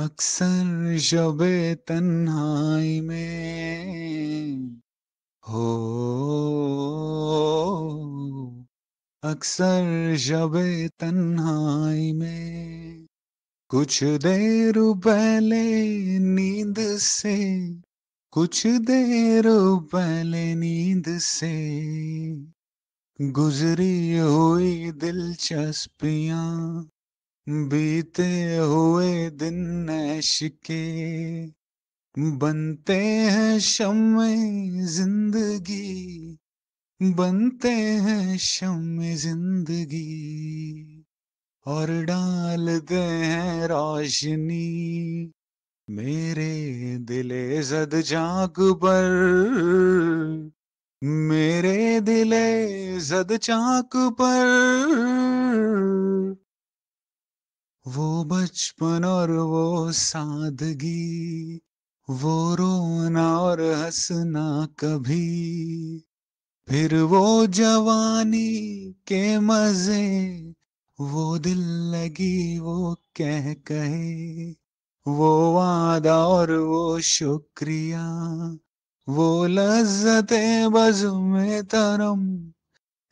अक्सर शब तन्हाई में हो अक्सर शब तन्हाई में कुछ देर पहले नींद से कुछ देर पहले नींद से गुजरी हुई दिलचस्पियाँ बीते हुए दिन नैश के बनते हैं शम जिंदगी बनते हैं शम जिंदगी और डालते हैं रोशनी मेरे दिले जद जाग पर मेरे दिले जद चाक पर बचपन और वो सादगी वो रोना और हंसना कभी फिर वो जवानी के मजे वो दिल लगी वो कह कहे वो वादा और वो शुक्रिया वो लज्जते बज में तरम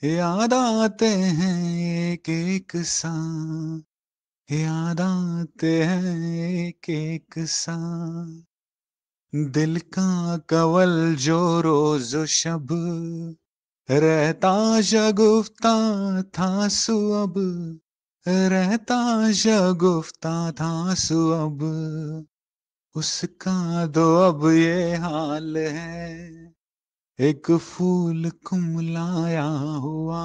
याद आते हैं एक एक सा याद आते हैं एक एक सा दिल का कवल जो रोज शब रहता जगुफ्ता था सुअब रहता जगुफ्ता था सुअब उसका दो अब ये हाल है एक फूल कुमलाया हुआ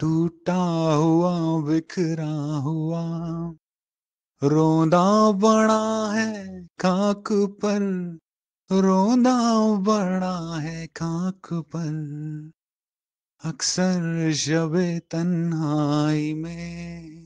टूटा हुआ बिखरा हुआ रोंदा बड़ा है खाक पर रोंदा बड़ा है खाक पर अक्सर शबे तन्हाई में